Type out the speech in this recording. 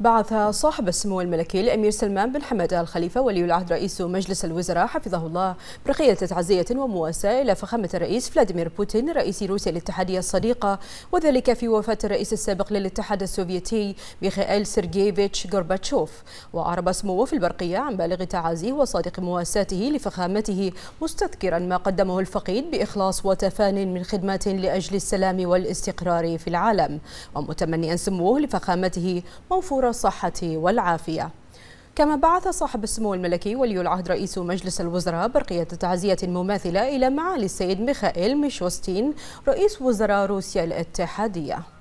بعث صاحب السمو الملكي الأمير سلمان بن حمد آل خليفة ولي العهد رئيس مجلس الوزراء حفظه الله برقية تعزية ومواساة إلى فخامة الرئيس فلاديمير بوتين رئيس روسيا الاتحادية الصديقة وذلك في وفاة الرئيس السابق للاتحاد السوفيتي ميخائيل سيرجيفيتش غورباتشوف وأعرب سموه في البرقية عن بالغ تعازيه وصادق مواساته لفخامته مستذكرا ما قدمه الفقيد بإخلاص وتفان من خدمات لأجل السلام والاستقرار في العالم ومتمنيا سموه لفخامته موفورا الصحة والعافية كما بعث صاحب السمو الملكي ولي العهد رئيس مجلس الوزراء برقية تعزية مماثلة إلى معالي السيد ميخائيل ميشوستين رئيس وزراء روسيا الاتحادية